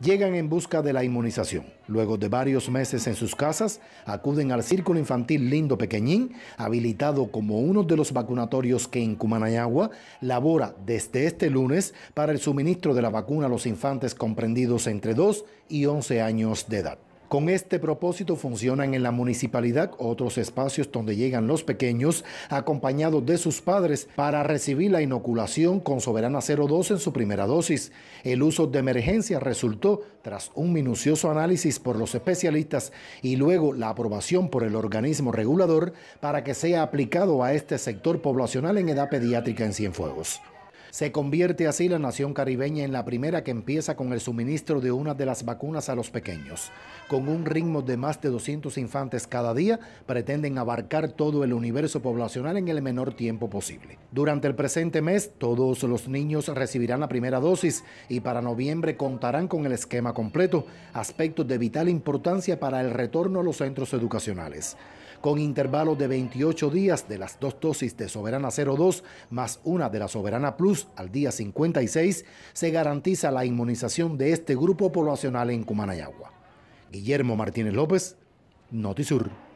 llegan en busca de la inmunización. Luego de varios meses en sus casas, acuden al Círculo Infantil Lindo Pequeñín, habilitado como uno de los vacunatorios que en Cumanayagua labora desde este lunes para el suministro de la vacuna a los infantes comprendidos entre 2 y 11 años de edad. Con este propósito funcionan en la municipalidad otros espacios donde llegan los pequeños acompañados de sus padres para recibir la inoculación con Soberana 02 en su primera dosis. El uso de emergencia resultó tras un minucioso análisis por los especialistas y luego la aprobación por el organismo regulador para que sea aplicado a este sector poblacional en edad pediátrica en Cienfuegos. Se convierte así la nación caribeña en la primera que empieza con el suministro de una de las vacunas a los pequeños. Con un ritmo de más de 200 infantes cada día, pretenden abarcar todo el universo poblacional en el menor tiempo posible. Durante el presente mes, todos los niños recibirán la primera dosis y para noviembre contarán con el esquema completo, aspectos de vital importancia para el retorno a los centros educacionales. Con intervalos de 28 días de las dos dosis de Soberana 02 más una de la Soberana Plus, al día 56 se garantiza la inmunización de este grupo poblacional en Cumanayagua. Guillermo Martínez López, Notisur.